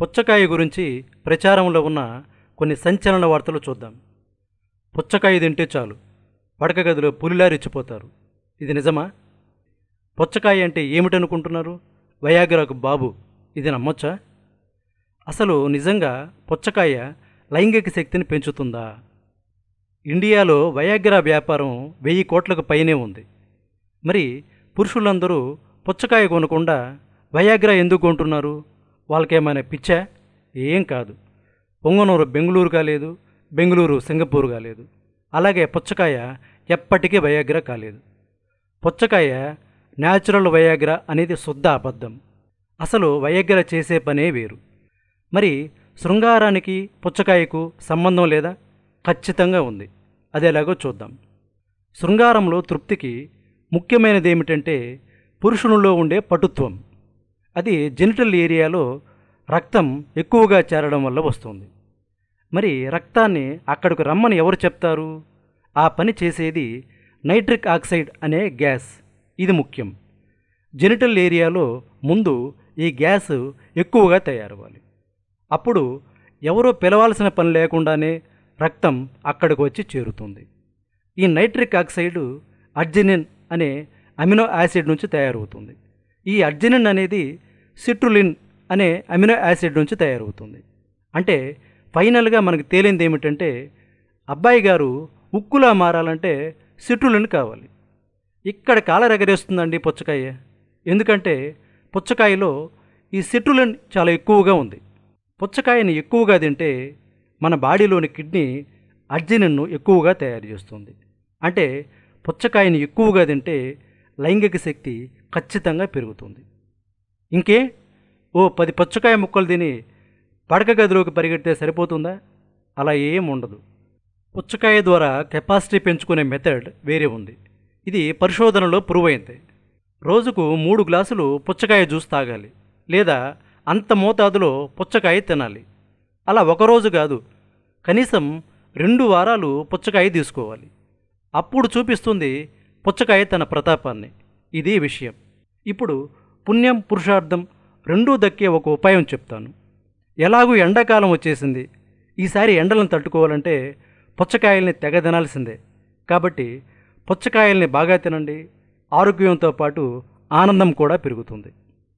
పుచ్చకాయ గురించి ప్రచారంలో ఉన్న కొన్ని సంచలన వార్తలు చూద్దాం పుచ్చకాయ తింటే చాలు పడక గదిలో పులిలా రెచ్చిపోతారు ఇది నిజమా పుచ్చకాయ అంటే ఏమిటనుకుంటున్నారు వయాగ్రాకు బాబు ఇది నమ్మొచ్చా అసలు నిజంగా పుచ్చకాయ లైంగిక శక్తిని పెంచుతుందా ఇండియాలో వయాగ్రా వ్యాపారం వెయ్యి కోట్లకు పైనే ఉంది మరి పురుషులందరూ పుచ్చకాయ కొనకుండా వయాగ్రా ఎందుకు కొంటున్నారు వాళ్ళకేమైనా పిచ్చా ఏం కాదు పొంగనూరు బెంగళూరు కాలేదు బెంగళూరు సింగపూర్ కాలేదు అలాగే పుచ్చకాయ ఎప్పటికీ వయాగ్ర కాలేదు పుచ్చకాయ న్యాచురల్ వయాగ్ర అనేది శుద్ధ అబద్ధం అసలు వయాగ్ర చేసే పనే వేరు మరి శృంగారానికి పుచ్చకాయకు సంబంధం లేదా ఖచ్చితంగా ఉంది అదేలాగో చూద్దాం శృంగారంలో తృప్తికి ముఖ్యమైనది ఏమిటంటే పురుషునిలో ఉండే పటుత్వం అది జెనిటల్ ఏరియాలో రక్తం ఎక్కువగా చేరడం వల్ల వస్తుంది మరి రక్తాన్ని అక్కడికి రమ్మని ఎవరు చెప్తారు ఆ పని చేసేది నైట్రిక్ ఆక్సైడ్ అనే గ్యాస్ ఇది ముఖ్యం జెనిటల్ ఏరియాలో ముందు ఈ గ్యాస్ ఎక్కువగా తయారవ్వాలి అప్పుడు ఎవరో పిలవాల్సిన పని లేకుండానే రక్తం అక్కడికి వచ్చి చేరుతుంది ఈ నైట్రిక్ ఆక్సైడ్ అర్జినిన్ అనే అమినో యాసిడ్ నుంచి తయారవుతుంది ఈ అర్జినిన్ అనేది సిట్రులిన్ అనే అమినో యాసిడ్ నుంచి తయారవుతుంది అంటే ఫైనల్గా మనకు తేలింది ఏమిటంటే అబ్బాయి గారు ఉక్కులా మారాలంటే సిట్రులిన్ కావాలి ఇక్కడ కాలరెగరేస్తుందండి పుచ్చకాయ ఎందుకంటే పుచ్చకాయలో ఈ సిట్రులిన్ చాలా ఎక్కువగా ఉంది పుచ్చకాయని ఎక్కువగా తింటే మన బాడీలోని కిడ్నీ అర్జినిన్ను ఎక్కువగా తయారు చేస్తుంది అంటే పుచ్చకాయని ఎక్కువగా తింటే లైంగిక శక్తి ఖచ్చితంగా పెరుగుతుంది ఇంకే ఓ పది పచ్చకాయ ముక్కలు తిని పడక గదిలోకి పరిగెడితే సరిపోతుందా అలా ఏం ఉండదు పుచ్చకాయ ద్వారా కెపాసిటీ పెంచుకునే మెథడ్ వేరే ఉంది ఇది పరిశోధనలో పురువైంది అయింది రోజుకు మూడు గ్లాసులు పుచ్చకాయ జ్యూస్ తాగాలి లేదా అంత మోతాదులో పుచ్చకాయ తినాలి అలా ఒకరోజు కాదు కనీసం రెండు వారాలు పుచ్చకాయ తీసుకోవాలి అప్పుడు చూపిస్తుంది పుచ్చకాయ తన ప్రతాపాన్ని ఇదే విషయం ఇప్పుడు పుణ్యం పురుషార్థం రెండూ దక్కే ఒక ఉపాయం చెప్తాను ఎలాగూ ఎండాకాలం వచ్చేసింది ఈసారి ఎండలను తట్టుకోవాలంటే పుచ్చకాయల్ని తెగ తినాల్సిందే కాబట్టి పుచ్చకాయల్ని బాగా తినండి ఆరోగ్యంతో పాటు ఆనందం కూడా పెరుగుతుంది